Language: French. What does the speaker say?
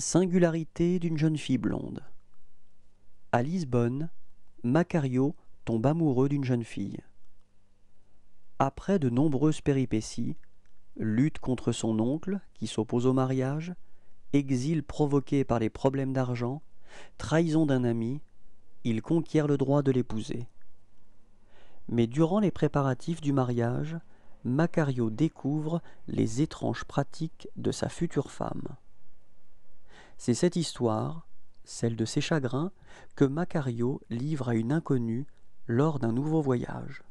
Singularité d'une jeune fille blonde. À Lisbonne, Macario tombe amoureux d'une jeune fille. Après de nombreuses péripéties, lutte contre son oncle qui s'oppose au mariage, exil provoqué par les problèmes d'argent, trahison d'un ami, il conquiert le droit de l'épouser. Mais durant les préparatifs du mariage, Macario découvre les étranges pratiques de sa future femme. C'est cette histoire, celle de ses chagrins, que Macario livre à une inconnue lors d'un nouveau voyage.